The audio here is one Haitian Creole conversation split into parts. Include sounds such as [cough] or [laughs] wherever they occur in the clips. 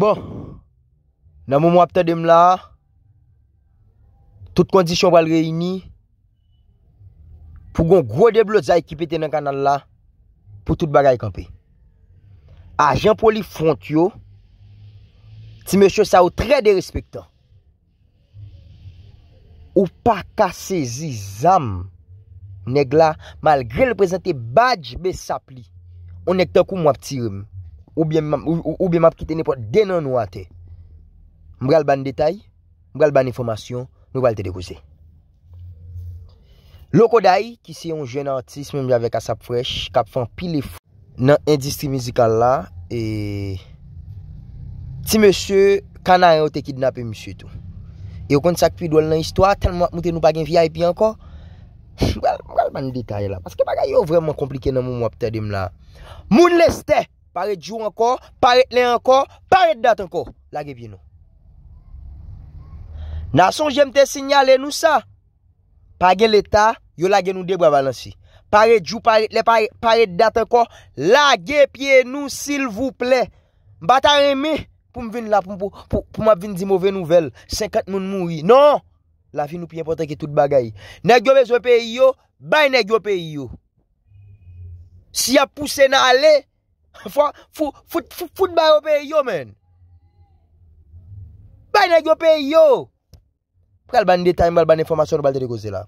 Bon, nan moun mwap tè dem la, tout kondisyon bal reyini, pou goun gwo deb lo zay ekipete nan kanan la, pou tout bagay kampe. A, jen poli font yo, ti mè chè sa ou trè de respektan. Ou pa kase zi zam, neg la, malgre le prezente badj be sapli, ou nek tè kou mwap tirim. Ou bè map ki tenè pou denè nou a te Mbèl ban detay Mbèl ban informasyon Nou balte de kouse Loko day Ki se yon jen artist Mbèl avek asap fwèch Kapfan pilè fwèch Nan indistri mizikal la e, Ti mèsyou Kana yon te kidnap msye tou e Yo kont sakpidol nan histwa Tel mwate mwate nou pagin VIP anko Mbèl ban detay la Paske baga yo vreman komplike nan mwap te dem la Moun leste Pare djou ankor, pare tle ankor, pare dat ankor, lage pye nou. Na son jemte sinyalen nou sa, page l'Etat, yo lage nou debwa balansi. Pare djou, pare tle, pare dat ankor, lage pye nou sil vouple. Batare mi, pou m vin la, pou m ap vin di mouve nouvel, senkat moun mounwi. Non, la fin nou piye poten ki tout bagay. Negyo bezwe peyi yo, bay negyo peyi yo. Si ya puse nan ale, Fwa, fwo, fwo, fwo, fwo, fwo dba yo pe yo men Bane yo pe yo Pwèl ban de tan, ban de informasyon, ban de de goze la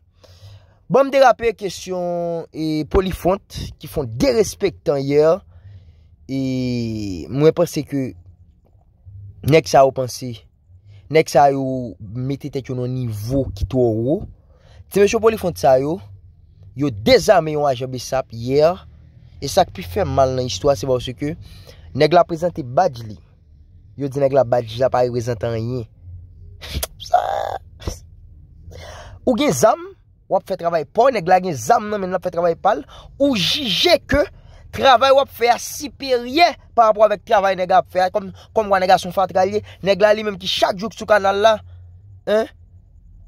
Ban m de rape, kesyon, e polifont, ki fon de respek tan yer E, mwen pense ke, nek sa yo pansi Nek sa yo meti tek yon nan nivou ki to ou Tseme chon polifont sa yo Yo deza me yon ajebe sap yer E sak pi fè mal nan istwa se bòsè ke neg la prezentè badj li. Yo di neg la badj la pa yè prezentè an yè. Ou gen zam, wap fè travay pò, neg la gen zam nan men la fè travay pal, ou jije ke travay wap fè a sipè rye pa rapò avèk travay neg la fè a, kom wan neg a son fatralye, neg la li menm ki chak jouk sou kanal la.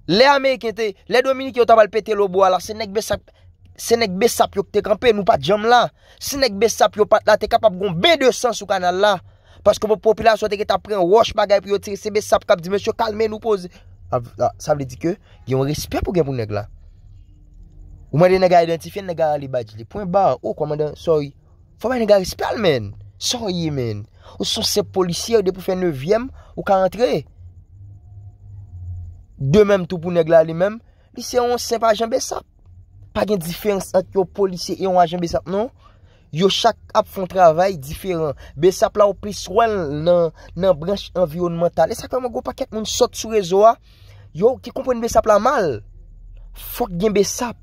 Le Amerikente, le Dominik yo tabal pète lobo ala, se neg be sak... Se nek besap yo te kampe, nou pat jam la. Se nek besap yo pat la, te kapap gombe de san sou kanal la. Paske mwen populasyon teke tapren, wash bagay pou yo tirise besap kap, di men syo kalme nou pose. Sa vle di ke, yon respe pou gen pou neg la. Ou mwen de neg a identifiye, neg a li baj li. Pwen ba, ou kwa mwen de, sorry, fwa mwen neg a respe almen. Sorry men, ou sou sep polisye, ou de pou fe nevyem, ou ka antre. De men tou pou neg la li men, li se on sep a jan besap. Pa gen difens an ki yo polisi e yon wajen besap, non? Yo chak ap fon travay diferen. Besap la ou pris wèl nan branche environnemental. E sak a man gwo paket moun sot sou rezo a? Yo, ki kompon besap la mal? Fok gen besap.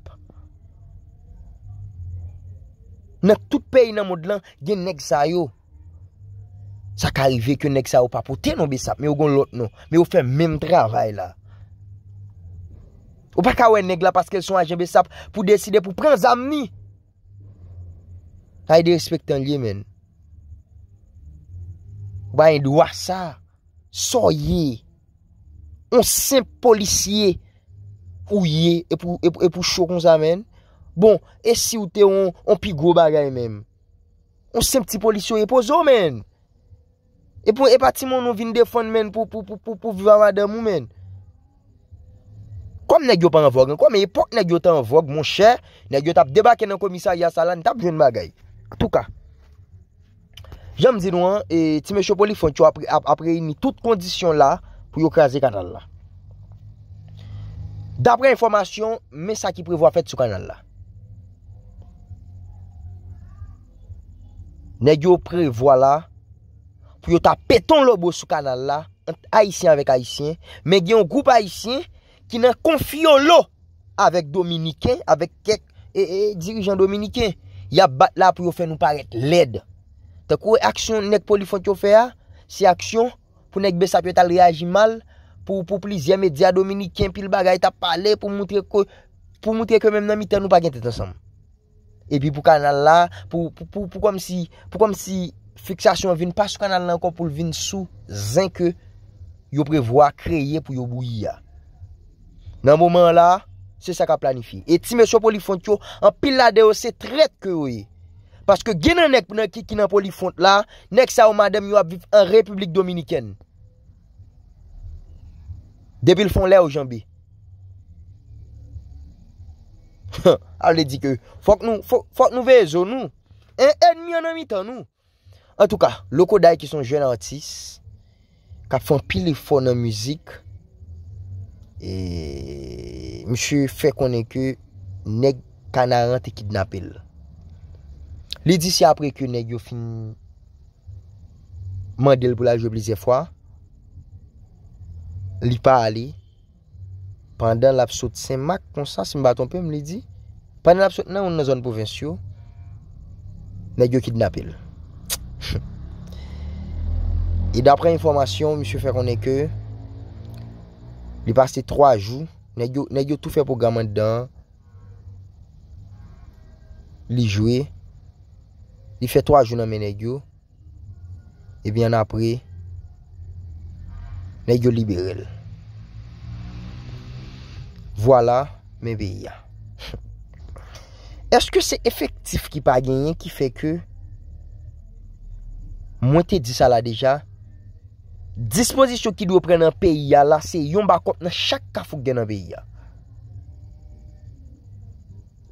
Nan tout peyi nan mod lan gen neg sa yo. Sak a rive ki yo neg sa yo pa pou tenon besap. Me ou gon lot non, me ou fe menm travay la. Ou pa kawen neg la paske son a jembe sap pou deside pou pren zam mi. Hay de respekte an liye men. Ou ba yon diwa sa. So ye. On sen polisye. Ou ye. E pou e e chokon za men. Bon, e si ou te on pi go bagay men. On sen pti polisye ou e pozo men. E pou epati mon nou vin defon men pou viva wadam ou men. Koum negyo pa an vog, koum epok negyo ta an vog, moun chè, negyo tap debake nan komisari yasa la, ni tap joun magay. Touka. Jèm zinou an, e ti me choupo li fon, apre yi ni tout kondisyon la, pou yo kreaze kanal la. Dapre informasyon, me sa ki prevo a fèt sou kanal la. Negyo prevo a la, pou yo tap peton lobo sou kanal la, haisyen avèk haisyen, me gen yon group haisyen, ki nan konfiyon lo, avek Dominikè, avek kek e, e, dirijan Dominikè, ya bat la pou yo fe nou paret led. Tè kou, aksyon nek pou li fon kyo fe a, si aksyon, pou nek besa pe yo tal reagimal, pou plizye media Dominikè, pil bagay ta pale, pou moutre ko, pou moutre ko mem nan mi te nou pagent etan som. E pi pou kanal la, pou konm si fiksasyon vin, pasou kanal la ankon pou vin sou, zin ke yo prevoa kreyye pou yo bouyi ya. Nan mouman [laughs] la, se sa ka planifi. E ti mè sou pou li fonte yo, an pil la deyo se trek ke ouye. Paske genè nek pou nekik ki nan pou li fonte la, nek sa ou madèm yo ap viv an Republik Dominikèn. Depil fonte le ou janbi. Al le di ke, fok nou vezo nou. En en mi an an mi tan nou. An tou ka, loko day ki son jenantis, ka fon pil li fonte nan mouzik, E, Mishou fè konen kè Neg kanaran te kidnapil Li disi apre kè neg yo fin Mandel pou la jo blize fwa Li pa ali Pandan lap sot sen mak konsa Si mbaton pe mli di Pandan lap sot nan ou nan zon povens yo Neg yo kidnapil [laughs] E dapre informasyon Mishou fè konen kè Li pase 3 jou... Nè gyo tout fè programman ddan... Li jwe... Li fè 3 jou nan mè nè gyo... Ebyen apre... Nè gyo libele... Vwala... Mè beya... Eske se efektif ki pa genyen ki fè ke... Mwen te di sa la deja... Dispozisyon ki do pre nan peyi ya la se yon bakop nan chak kafouk gen nan peyi ya.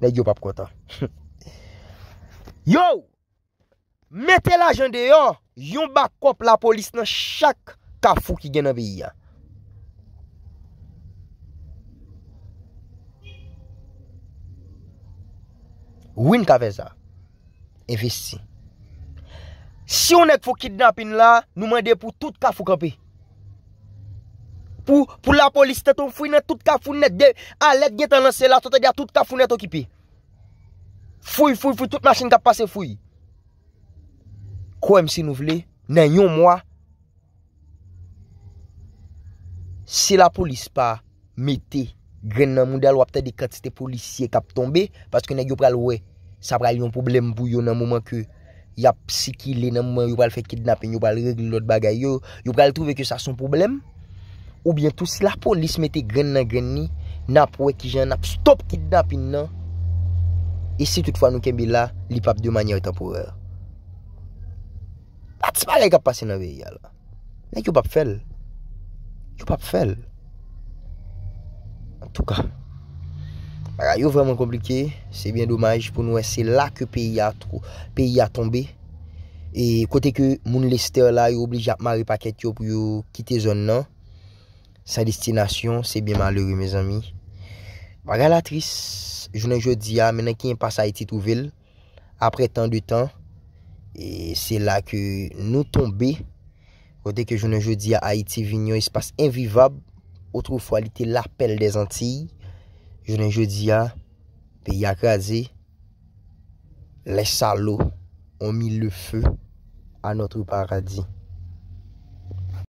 Nè gyo pap kota. Yo! Mete la jende yo yon bakop la polis nan chak kafouk gen nan peyi ya. Win ka vez a? E ve si. E ve si. Si yon ek fokid napin la, nouman de pou tout kafou kapi. Pou la polis te ton fuy nan tout kafou nan de, alek gen tan lan se la, tout kafou nan ton kipi. Fuy, fuy, fuy, tout masjin kap pase fuy. Kwa msi nou vle, nan yon mwa, si la polis pa, meti, gren nan moun de alwap te de katiste polisye kap tombe, paske nan yon pral we, sa pral yon problem bou yon nan mouman ki, Ya psiki lè nan mwen Yopal fè kidnap Yopal règle lòt bagay yo Yopal touve ke sa son problem Ou bien tout slàp Ou li smète gren nan gren ni Nap wè ki jè Nap stop kidnap in nan E si tout fwa nou kembe la Li pap de manye ou tampourè Pat smalè kap pase nan ve yal Yè ki yo pap fel Yo pap fel An tou ka Vagal yo vreman komplike, sebyen dommaj pou nou e se la ke peyi a tombe. E kote ke moun lester la yo oblij apmari paket yo pou yo kite zon nan. Sa destinasyon sebyen malori mez ami. Vagal la tris, jounen jodi a menen ki yon pas Haiti tou vil. Apre tan de tan, e se la ke nou tombe. Kote ke jounen jodi a Haiti vinyo, yon sepas envivab. Otro fwa li te la pel de zantiye. Je ne je di ya, pe ya ka di, les salo on mi le fe a notre paradis.